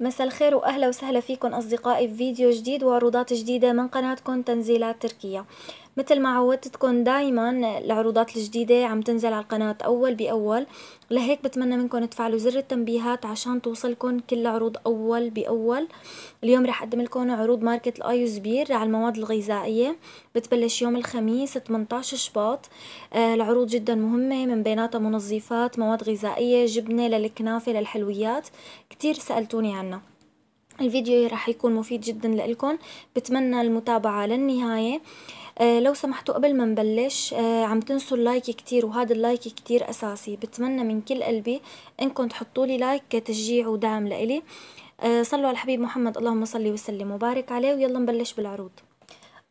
مساء الخير واهلا وسهلا فيكم اصدقائي في فيديو جديد وعروضات جديده من قناتكم تنزيلات تركيه مثل ما عودتكم دايما العروضات الجديدة عم تنزل على القناة أول بأول لهيك بتمنى منكم تفعلوا زر التنبيهات عشان توصلكم كل عروض أول بأول اليوم رح أقدم لكم عروض ماركة الآيوزبير على المواد الغذائية بتبلش يوم الخميس 18 شباط آه، العروض جدا مهمة من بيناتها منظفات مواد غذائية جبنة للكنافة للحلويات كتير سألتوني عنها الفيديو راح يكون مفيد جدا لكم بتمنى المتابعة للنهاية آه لو سمحتوا قبل ما نبلش آه عم تنسوا اللايك كتير وهذا اللايك كتير أساسي بتمنى من كل قلبي إنكم تحطوا لي لايك كتشجيع ودعم لإلي آه صلوا على الحبيب محمد اللهم صلي وسلم وبارك عليه ويلا نبلش بالعروض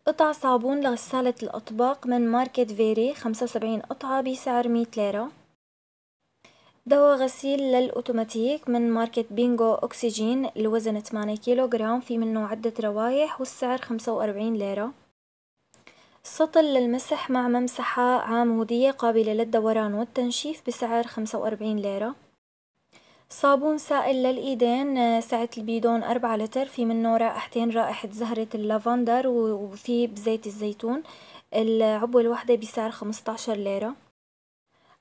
قطع صابون لغسالة الأطباق من ماركت فيري 75 قطعة بسعر 100 ليرة دواء غسيل للأوتوماتيك من ماركة بينجو أكسجين الوزن 8 كيلوغرام في منه عدة روايح والسعر 45 ليرة سطل للمسح مع ممسحة عامودية قابلة للدوران والتنشيف بسعر 45 ليرة صابون سائل للإيدين سعة البيدون 4 لتر في منه رائحتين رائحة زهرة اللافندر وفي بزيت الزيتون العبوة الواحدة بسعر 15 ليرة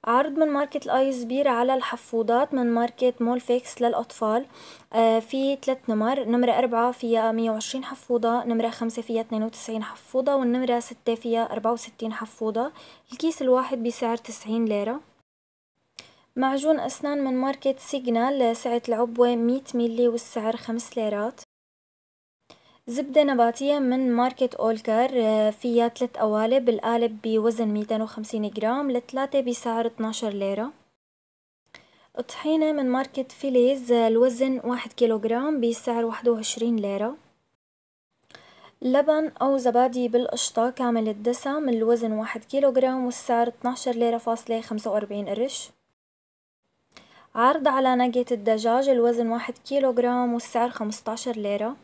عرض من ماركة الاي سبير على الحفوضات من ماركة مول فيكس للأطفال آه في ثلاث نمر نمرة أربعة فيها مية وعشرين حفوضة نمرة خمسة فيها وتسعين حفوضة والنمرة ستة فيها اربعة وستين حفوضة الكيس الواحد بسعر تسعين ليرة معجون أسنان من ماركة سيجنال سعة العبوة مية ملي والسعر خمس ليرات زبدة نباتية من ماركت أولكر آه، فيها ثلاث قوالب القالب بوزن 250 جرام لثلاثة بسعر 12 ليرة طحينة من ماركت فيليز آه، الوزن واحد كيلوغرام بسعر 21 ليرة لبن أو زبادي بالقشطة كامل الدسم الوزن واحد كيلوغرام والسعر 12 ليرة فاصلة 45 قرش عرض على ناجية الدجاج الوزن واحد كيلوغرام والسعر 15 ليرة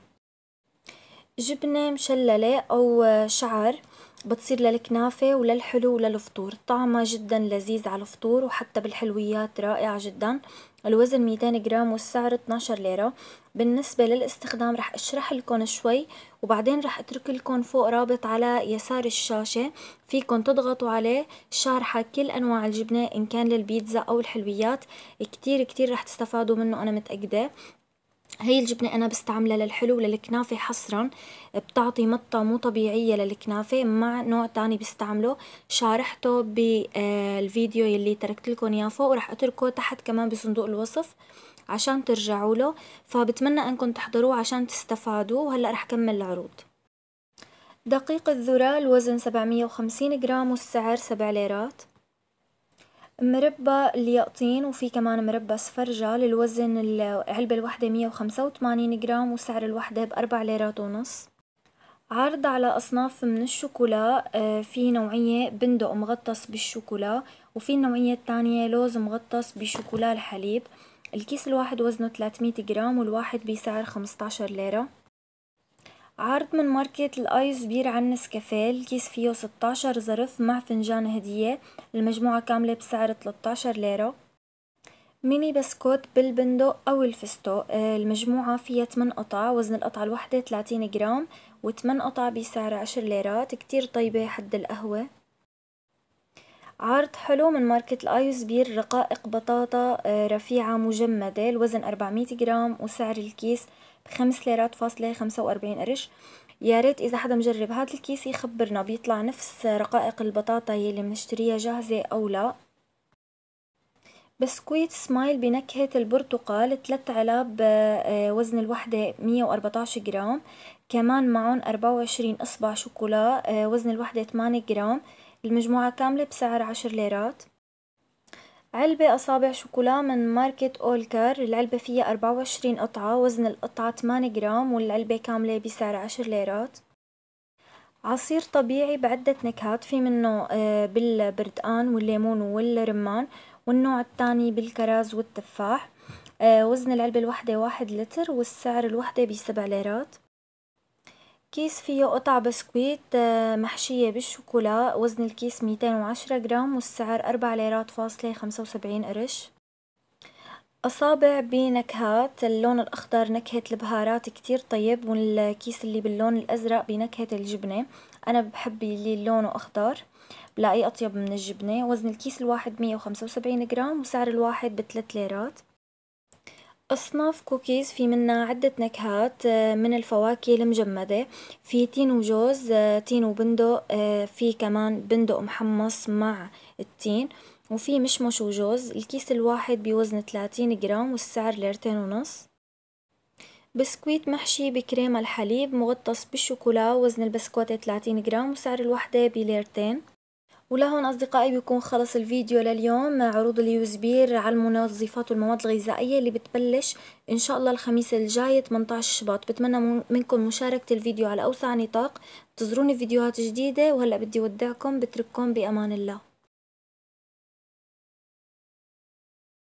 جبنة مشللة أو شعر بتصير للكنافة وللحلو وللفطور طعمها جدا لذيذ على الفطور وحتى بالحلويات رائعة جدا الوزن 200 جرام والسعر 12 ليرة بالنسبة للاستخدام رح اشرح لكم شوي وبعدين رح اترك لكم فوق رابط على يسار الشاشة فيكم تضغطوا عليه شارحة كل انواع الجبنة ان كان للبيتزا او الحلويات كتير كتير رح تستفادوا منه انا متأكدة هي الجبنة أنا بستعملها للحلو للكنافة حصرا بتعطي مطة مو طبيعية للكنافة مع نوع تاني بستعمله شارحته بالفيديو آه، يلي تركت لكم اياه فوق ورح اتركه تحت كمان بصندوق الوصف عشان ترجعوا له فبتمنى انكم تحضروه عشان تستفادوا وهلا رح كمل العروض دقيق الذرة الوزن 750 جرام والسعر 7 ليرات مربى اليقطين وفي كمان مربى سفرجة للوزن العلبة الواحدة 185 جرام وسعر الواحدة بأربع ليرات ونص عرض على أصناف من الشوكولا آه، في نوعية بندق مغطس بالشوكولا وفي النوعية الثانية لوز مغطس بشوكولا الحليب الكيس الواحد وزنه 300 جرام والواحد بسعر 15 ليرة عرض من ماركة الآيس بير عن نسكافيه الكيس فيه 16 ظرف مع فنجان هدية المجموعة كاملة بسعر 13 ليرة ميني بسكوت بالبندق أو الفستو آه، المجموعة فيها 8 قطع وزن القطعة الواحدة 30 جرام و8 قطع بسعر 10 ليرات كتير طيبة حد القهوة عرض حلو من ماركة الآيس بير رقائق بطاطا آه، رفيعة مجمدة الوزن 400 جرام وسعر الكيس خمس ليرات فاصلة خمسة وأربعين قرش يا ريت إذا حدا مجرب هذا الكيس يخبرنا بيطلع نفس رقائق البطاطا يلي منشتريها جاهزة أو لا بسكويت سمايل بنكهة البرتقال تلات علب آه، آه، وزن الوحدة 114 جرام كمان معهم 24 إصبع شوكولا آه، وزن الوحدة 8 جرام المجموعة كاملة بسعر 10 ليرات علبة أصابع شوكولا من ماركة أولكر العلبة فيها أربعة قطعة وزن القطعة 8 جرام والعلبة كاملة بسعر عشر ليرات عصير طبيعي بعدة نكهات في منه آه، بالبردقان والليمون والرمان والنوع الثاني بالكراز والتفاح آه، وزن العلبة الواحدة واحد لتر والسعر الواحدة بسبع ليرات كيس فيه قطع بسكويت آه، محشية بالشوكولا وزن الكيس 210 جرام والسعر 4 ليرات فاصلة 75 قرش أصابع بنكهات اللون الأخضر نكهة البهارات كتير طيب والكيس اللي باللون الأزرق بنكهة الجبنة أنا بحب اللي لونه أخضر بلاقيه أطيب من الجبنة وزن الكيس الواحد 175 جرام وسعر الواحد بثلاث ليرات أصناف كوكيز في منا عدة نكهات آه، من الفواكه المجمدة في تين وجوز آه، تين وبندق آه، في كمان بندق محمص مع التين وفي مشمش وجوز الكيس الواحد بوزن 30 جرام والسعر ليرتين ونص بسكويت محشي بكريمة الحليب مغطس بالشوكولا وزن البسكوتة 30 جرام وسعر الوحدة بليرتين ولهون اصدقائي بيكون خلص الفيديو لليوم عروض اليوزبير على المنظفات والمواد الغذائيه اللي بتبلش ان شاء الله الخميس الجاي 18 شباط بتمنى منكم مشاركه الفيديو على اوسع نطاق تزوروني فيديوهات جديده وهلا بدي ودعكم بترككم بامان الله